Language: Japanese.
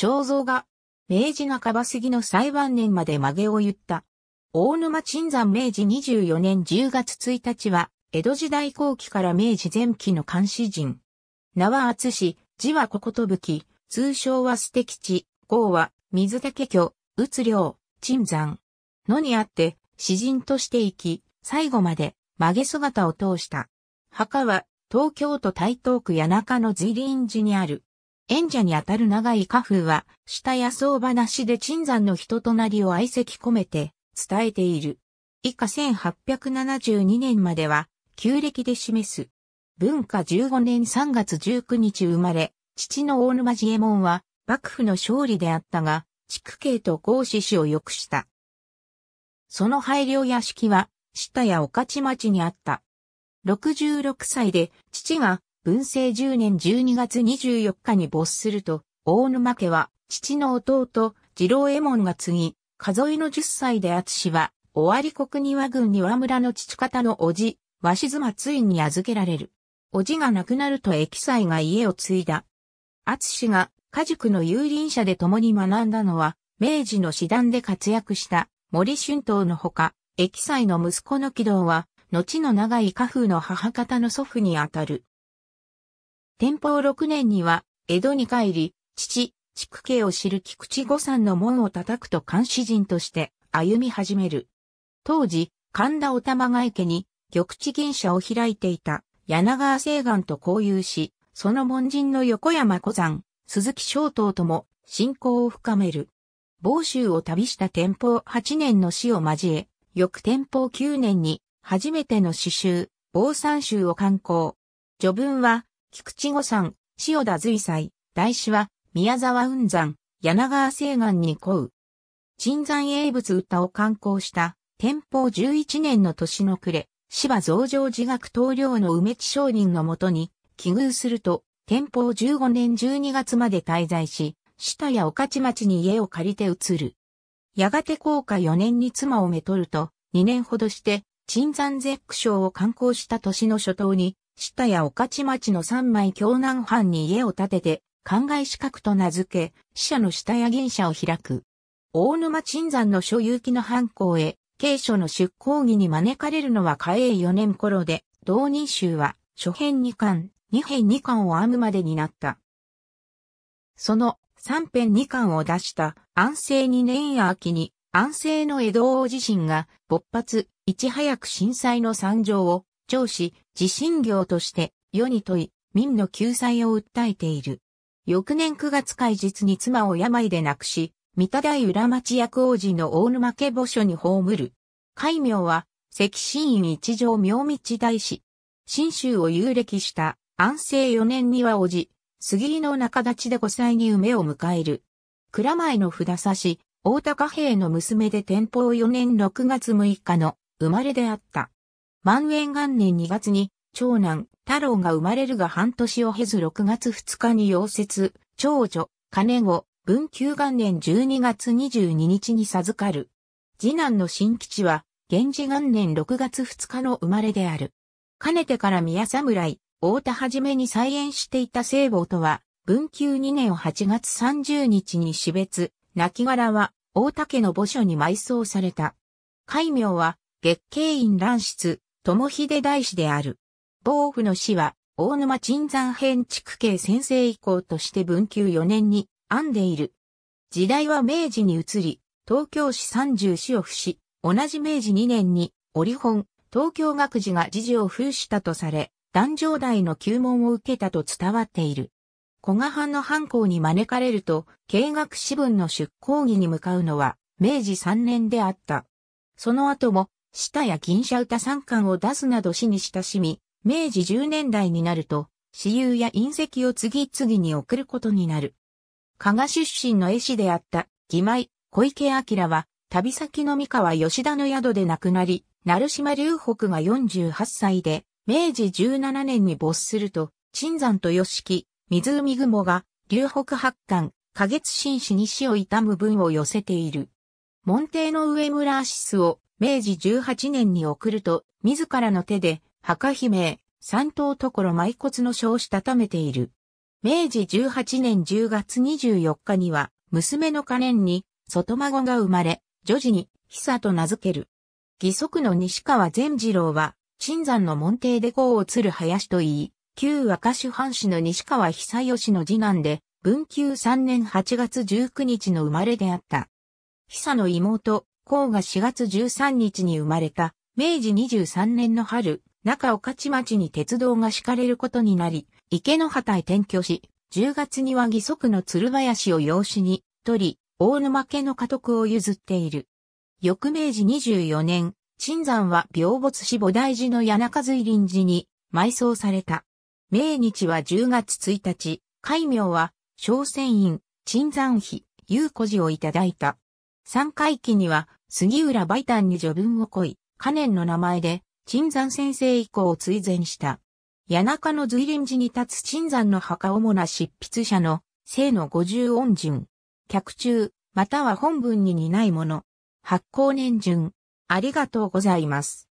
肖像が、明治半ば過ぎの裁判年まで曲げを言った。大沼鎮山明治24年10月1日は、江戸時代後期から明治前期の監視人。名は厚氏、字は小ことぶき、通称は捨て吉、号は水竹居、うつう、鎮山。のにあって、詩人として生き、最後まで曲げ姿を通した。墓は東京都台東区谷中の随林寺にある演者にあたる長い家風は、下野草話で鎮山の人となりを愛席込めて伝えている。以下1872年までは、旧暦で示す。文化15年3月19日生まれ、父の大沼寺右衛門は、幕府の勝利であったが、地区系と合志氏を良くした。その配慮屋敷は、下や御地町にあった。66歳で、父が文政10年12月24日に没すると、大沼家は、父の弟、次郎右衛門が継ぎ、数えの10歳で厚氏は、尾張国庭郡庭村の父方の叔父、鷲妻ついに預けられる。叔父が亡くなると駅祭が家を継いだ。厚氏が家塾の有林者で共に学んだのは、明治の師団で活躍した森春闘のほか、駅祭の息子の軌道は、後の長い家風の母方の祖父にあたる。天保6年には、江戸に帰り、父、畜家を知る菊池五山の門を叩くと監視人として歩み始める。当時、神田お玉が池に、玉地銀社を開いていた柳川西岸と交友し、その門人の横山小山、鈴木正東とも親交を深める。房州を旅した天保8年の死を交え、翌天保9年に初めての詩集、房山集を刊行。序文は菊池五山、塩田随斎、大師は、宮沢雲山、柳川西岸に来う。鎮山英仏歌を刊行した、天保11年の年の暮れ、芝増上寺学棟梁の梅地商人のもとに、奇遇すると、天保15年12月まで滞在し、下や御徒町に家を借りて移る。やがて高下4年に妻をめとると、2年ほどして、鎮山絶句賞を刊行した年の初頭に、下や御徒町の三枚京南藩に家を建てて、灌漑資格と名付け、死者の下や銀社を開く。大沼鎮山の所有機の藩校へ、慶書の出向儀に招かれるのは嘉永四年頃で、同人集は、初編二巻、二編二巻を編むまでになった。その、三編二巻を出した、安政二年秋に、安政の江戸大地震が、勃発、いち早く震災の惨状を、上司、自信業として世に問い、民の救済を訴えている。翌年9月開日に妻を病で亡くし、三田大裏町役王子の大沼家墓所に葬る。戒名は、赤新院一条明道大師。新州を遊歴した安政4年にはおじ、杉井の中立ちで5歳に梅を迎える。蔵前の札差し、大高平の娘で天保4年6月6日の生まれであった。万円元年2月に、長男、太郎が生まれるが半年を経ず6月2日に溶接、長女、金子、文久元年12月22日に授かる。次男の新吉は、源氏元年6月2日の生まれである。かねてから宮侍、大田はじめに再演していた聖母とは、文久2年8月30日に死別、亡骸は大田家の墓所に埋葬された。戒名は、月経院乱出。友秀大師である。防府の死は、大沼鎮山編築系先生以降として文久4年に編んでいる。時代は明治に移り、東京市三十市を付し、同じ明治2年に、折本、東京学寺が時事を封したとされ、壇上代の旧門を受けたと伝わっている。古賀藩の藩校に招かれると、経学士分の出向儀に向かうのは、明治3年であった。その後も、下や銀車歌三冠を出すなど死に親しみ、明治10年代になると、私有や隕石を次々に送ることになる。加賀出身の絵師であった、義妹、小池明は、旅先の三河吉田の宿で亡くなり、成島隆北が48歳で、明治17年に没すると、鎮山と吉木、湖雲が、隆北八巻、花月紳士に死を悼む文を寄せている。門弟の上村アシスを明治18年に送ると、自らの手で、墓姫名、三刀所埋骨の書をしたためている。明治18年10月24日には、娘の可憐に、外孫が生まれ、女児に、久と名付ける。義足の西川善次郎は、新山の門弟で号を鶴る林と言い、旧若主藩士の西川久義の次男で、文久3年8月19日の生まれであった。久の妹、公が4月13日に生まれた、明治23年の春、中岡地町に鉄道が敷かれることになり、池の畑へ転居し、10月には義足の鶴林を養子に取り、大沼家の家督を譲っている。翌明治24年、鎮山は病没し菩提寺の柳中随林寺に埋葬された。明日は10月1日、戒名は、小仙院、鎮山碑、有古寺をいただいた。三回忌には、杉浦梅丹に序文を恋、可念の名前で、鎮山先生以降を追善した。谷中の随林寺に立つ鎮山の墓主な執筆者の、生の五十音順。客中、または本文に似ないもの。発行年順。ありがとうございます。